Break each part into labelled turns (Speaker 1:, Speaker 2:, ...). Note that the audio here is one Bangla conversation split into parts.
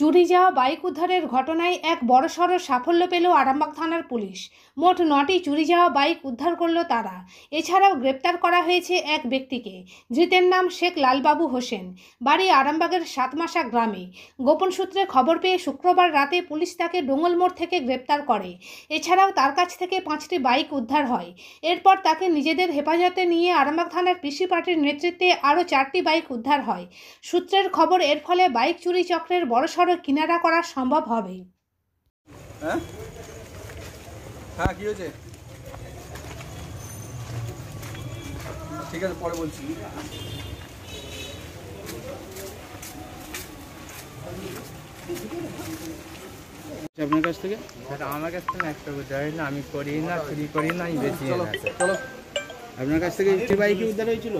Speaker 1: চুরি যাওয়া বাইক উদ্ধারের ঘটনায় এক বড়সড় সাফল্য পেল আরামবাগ থানার পুলিশ মোট নটি চুরি যাওয়া বাইক উদ্ধার করল তারা এছাড়াও গ্রেপ্তার করা হয়েছে এক ব্যক্তিকে ধৃতের নাম শেখ লালবাবু হোসেন বাড়ি আরামবাগের সাতমাসা গ্রামে গোপন সূত্রে খবর পেয়ে শুক্রবার রাতে পুলিশ তাকে ডোঙ্গলমোড় থেকে গ্রেপ্তার করে এছাড়াও তার কাছ থেকে পাঁচটি বাইক উদ্ধার হয় এরপর তাকে নিজেদের হেফাজতে নিয়ে আরামবাগ থানার কৃষি পার্টির নেতৃত্বে আরও চারটি বাইক উদ্ধার হয় সূত্রের খবর এর ফলে বাইক চুরি চক্রের বড়সড় করে কিনারা করা সম্ভব হবে হ্যাঁ? হ্যাঁ, আচ্ছা, আপনার কাছ থেকে আমার কাছ থেকে একটা উদ্ধার না আমি করি না চুরি করি না আমি বেশি আপনার কাছ থেকে একটি উদ্ধার হয়েছিল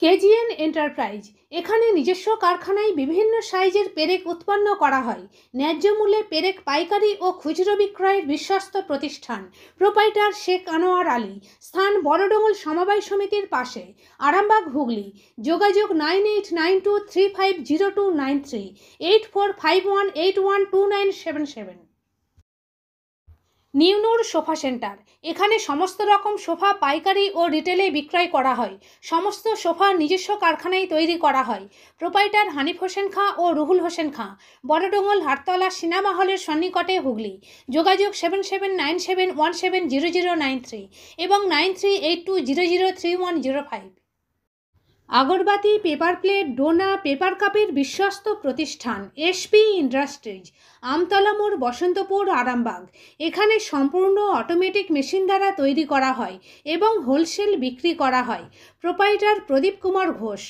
Speaker 1: কেজিএন এন্টারপ্রাইজ এখানে নিজস্ব কারখানায় বিভিন্ন সাইজের পেরেক উৎপন্ন করা হয় ন্যায্য মূল্যে পেরেক পাইকারি ও খুচরো বিক্রয়ের বিশ্বস্ত প্রতিষ্ঠান প্রোপাইটার শেখ আনোয়ার আলী স্থান বড়ডোঙ্গল সমবায় সমিতির পাশে আরামবাগ হুগলি যোগাযোগ nine eight nine two three five zero two nine three eight four five one eight one two nine seven seven নিউনুর সোফা সেন্টার এখানে সমস্ত রকম সোফা পাইকারি ও রিটেলে বিক্রয় করা হয় সমস্ত সোফা নিজস্ব কারখানায় তৈরি করা হয় প্রোপাইটার হানিফ হোসেন খাঁ ও রুহুল হোসেন খাঁ বড়ডোঙ্গল হাটতলা সিনেমা হলের সন্নিকটে হুগলি যোগাযোগ seven seven nine seven one seven zero zero nine three এবং nine three eight two zero zero three one zero five আগরবাতি পেপার প্লেট ডোনা পেপার কাপের বিশ্বস্ত প্রতিষ্ঠান এসপি ইন্ডাস্ট্রিজ আমতলা মোড় বসন্তপুর আরামবাগ এখানে সম্পূর্ণ অটোমেটিক মেশিন দ্বারা তৈরি করা হয় এবং হোলসেল বিক্রি করা হয় প্রোপাইটার প্রদীপ কুমার ঘোষ